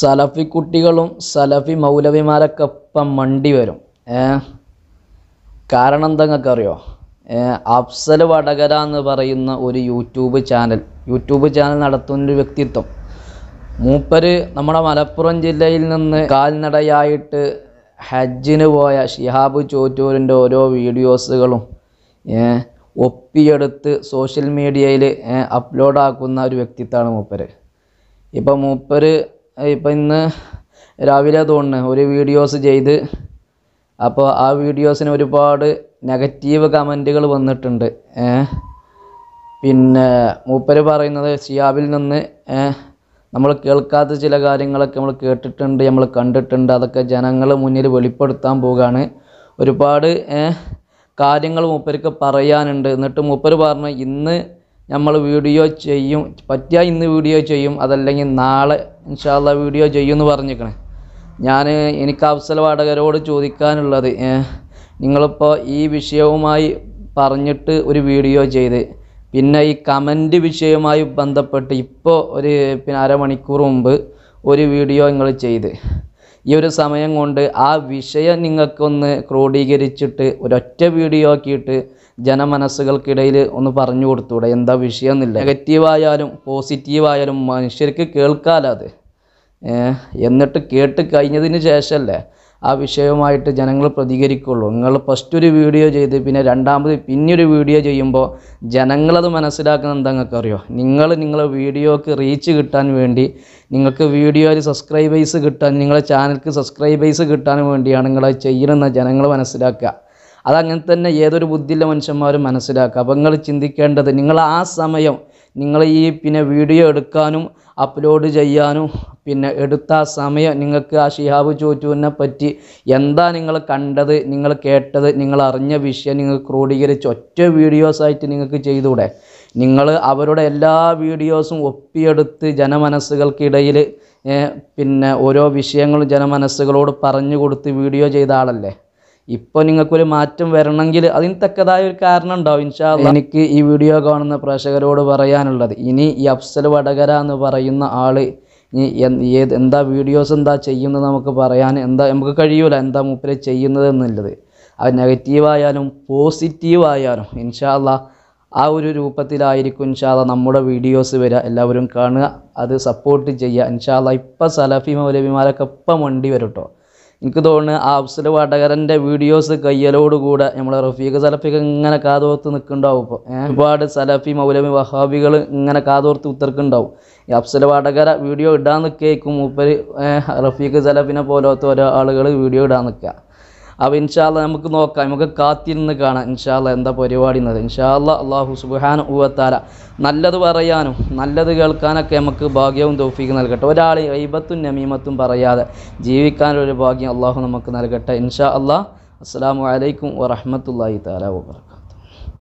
സലഫി കുട്ടികളും സലഫി മൗലവിമാരൊക്കെ ഇപ്പം മണ്ടി വരും കാരണം എന്തെങ്ങൾക്ക് അറിയോ അഫ്സൽ വടകര എന്ന് പറയുന്ന ഒരു യൂട്യൂബ് ചാനൽ യൂട്യൂബ് ചാനൽ നടത്തുന്ന ഒരു വ്യക്തിത്വം മൂപ്പര് നമ്മുടെ മലപ്പുറം ജില്ലയിൽ നിന്ന് കാൽനടയായിട്ട് ഹജ്ജിന് പോയ ഷിഹാബ് ചോറ്റൂരിൻ്റെ ഓരോ വീഡിയോസുകളും ഒപ്പിയെടുത്ത് സോഷ്യൽ മീഡിയയിൽ അപ്ലോഡാക്കുന്ന ഒരു വ്യക്തിത്വമാണ് മൂപ്പര് ഇപ്പം മൂപ്പര് ഇപ്പം ഇന്ന് രാവിലെ തോന്നുന്നു ഒരു വീഡിയോസ് ചെയ്ത് അപ്പോൾ ആ വീഡിയോസിന് ഒരുപാട് നെഗറ്റീവ് കമൻറ്റുകൾ വന്നിട്ടുണ്ട് പിന്നെ മൂപ്പര് പറയുന്നത് ഷിയാബിൽ നിന്ന് നമ്മൾ കേൾക്കാത്ത ചില കാര്യങ്ങളൊക്കെ നമ്മൾ കേട്ടിട്ടുണ്ട് നമ്മൾ കണ്ടിട്ടുണ്ട് അതൊക്കെ ജനങ്ങൾ മുന്നിൽ വെളിപ്പെടുത്താൻ പോവുകയാണ് ഒരുപാട് കാര്യങ്ങൾ മൂപ്പർക്ക് പറയാനുണ്ട് എന്നിട്ട് മൂപ്പര് പറഞ്ഞു ഇന്ന് നമ്മൾ വീഡിയോ ചെയ്യും പറ്റിയ ഇന്ന് വീഡിയോ ചെയ്യും അതല്ലെങ്കിൽ നാളെ ഇൻഷാല്ല വീഡിയോ ചെയ്യും എന്ന് പറഞ്ഞിരിക്കണേ ഞാൻ എനിക്ക് അവസര പാഠകരോട് ചോദിക്കാനുള്ളത് നിങ്ങളിപ്പോൾ ഈ വിഷയവുമായി പറഞ്ഞിട്ട് ഒരു വീഡിയോ ചെയ്ത് പിന്നെ ഈ കമൻറ്റ് വിഷയവുമായി ബന്ധപ്പെട്ട് ഇപ്പോൾ ഒരു പിന്നെ അരമണിക്കൂർ മുമ്പ് ഒരു വീഡിയോ നിങ്ങൾ ചെയ്ത് ഈ ഒരു സമയം കൊണ്ട് ആ വിഷയം നിങ്ങൾക്കൊന്ന് ക്രോഡീകരിച്ചിട്ട് ഒരൊറ്റ വീഡിയോ ആക്കിയിട്ട് ജനമനസ്സുകൾക്കിടയിൽ ഒന്ന് പറഞ്ഞു കൊടുത്തൂടെ എന്താ വിഷയം എന്നില്ല നെഗറ്റീവായാലും പോസിറ്റീവായാലും മനുഷ്യർക്ക് കേൾക്കാലത് എന്നിട്ട് കേട്ട് കഴിഞ്ഞതിന് ശേഷമല്ലേ ആ വിഷയവുമായിട്ട് ജനങ്ങൾ പ്രതികരിക്കുള്ളൂ നിങ്ങൾ ഫസ്റ്റ് ഒരു വീഡിയോ ചെയ്ത് പിന്നെ രണ്ടാമത് പിന്നൊരു വീഡിയോ ചെയ്യുമ്പോൾ ജനങ്ങളത് മനസ്സിലാക്കുന്ന എന്താ അറിയോ നിങ്ങൾ നിങ്ങളെ വീഡിയോക്ക് റീച്ച് കിട്ടാൻ വേണ്ടി നിങ്ങൾക്ക് വീഡിയോയിൽ സബ്സ്ക്രൈബേഴ്സ് കിട്ടാൻ നിങ്ങളെ ചാനൽക്ക് സബ്സ്ക്രൈബേഴ്സ് കിട്ടാൻ വേണ്ടിയാണ് നിങ്ങളത് ചെയ്യണമെന്ന് ജനങ്ങൾ മനസ്സിലാക്കുക അതങ്ങനെ തന്നെ ഏതൊരു ബുദ്ധിയുള്ള മനുഷ്യന്മാരും മനസ്സിലാക്കുക അപ്പോൾ നിങ്ങൾ ചിന്തിക്കേണ്ടത് നിങ്ങൾ ആ സമയം നിങ്ങൾ ഈ പിന്നെ വീഡിയോ എടുക്കാനും അപ്ലോഡ് ചെയ്യാനും പിന്നെ എടുത്ത സമയം നിങ്ങൾക്ക് ആ ഷിഹാബ് ചോറ്റുവിനെ പറ്റി എന്താ നിങ്ങൾ കണ്ടത് നിങ്ങൾ കേട്ടത് നിങ്ങൾ അറിഞ്ഞ വിഷയം നിങ്ങൾ ക്രോഡീകരിച്ച് ഒറ്റ വീഡിയോസായിട്ട് നിങ്ങൾക്ക് ചെയ്തുകൂടെ നിങ്ങൾ അവരുടെ എല്ലാ വീഡിയോസും ഒപ്പിയെടുത്ത് ജനമനസ്സുകൾക്കിടയിൽ പിന്നെ ഓരോ വിഷയങ്ങളും ജനമനസ്സുകളോട് പറഞ്ഞു കൊടുത്ത് വീഡിയോ ചെയ്ത ആളല്ലേ ഇപ്പോൾ നിങ്ങൾക്കൊരു മാറ്റം വരണമെങ്കിൽ അതിന് തക്കതായ ഒരു കാരണം ഉണ്ടാവും ഇൻഷാ എനിക്ക് ഈ വീഡിയോ കാണുന്ന പ്രേക്ഷകരോട് പറയാനുള്ളത് ഇനി ഈ അഫ്സൽ വടകര എന്ന് പറയുന്ന ആൾ ഏത് എന്താ വീഡിയോസ് എന്താ ചെയ്യുന്നത് നമുക്ക് പറയാൻ എന്താ നമുക്ക് കഴിയൂല എന്താ മൂപ്പര് ചെയ്യുന്നത് എന്നുള്ളത് അത് നെഗറ്റീവായാലും പോസിറ്റീവായാലും ഇൻഷാല്ല ആ ഒരു രൂപത്തിലായിരിക്കും ഇൻഷാല്ല നമ്മുടെ വീഡിയോസ് വരിക എല്ലാവരും കാണുക അത് സപ്പോർട്ട് ചെയ്യുക ഇൻഷാല്ല ഇപ്പം സലഫി മൗലവിമാരൊക്കെ ഇപ്പം വണ്ടി വരും കേട്ടോ എനിക്ക് തോന്നുന്നു ആഫ്സൽ വടകരൻ്റെ വീഡിയോസ് കയ്യലോടുകൂടെ നമ്മളെ റഫീഖ് സലഫിക്ക് ഇങ്ങനെ കാതോർത്ത് നിൽക്കുന്നുണ്ടാവും ഇപ്പോൾ ഒരുപാട് സലഫി മൗലവി വഹാബികൾ ഇങ്ങനെ കാതോർത്ത് ഉത്തർക്കുണ്ടാവും ഈ അഫ്സൽ വടകര വീഡിയോ ഇടാൻ നിൽക്കേക്കും മൂപ്പർ റഫീഖ് സലഫിനെ പോലത്തെ ഓരോ ആളുകൾ വീഡിയോ ഇടാൻ നിൽക്കുക അപ്പോൾ ഇൻഷാല്ല നമുക്ക് നോക്കാം നമുക്ക് കാത്തിരുന്ന് കാണാം ഇൻഷാല്ല എന്താ പരിപാടി എന്നത് ഇൻഷാല്ല അള്ളാഹു സുബാൻ ഊവത്താല നല്ലത് പറയാനും നല്ലത് കേൾക്കാനൊക്കെ നമുക്ക് ഭാഗ്യവും തോഫിക്ക് നൽകട്ടെ ഒരാൾ ഐബത്തും നമീമത്തും പറയാതെ ജീവിക്കാനൊരു ഭാഗ്യം അള്ളാഹു നമുക്ക് നൽകട്ടെ ഇൻഷാ അള്ളാഹ് അസ്സാം വലൈക്കും വറഹമത്തല്ലാഹി താല വാ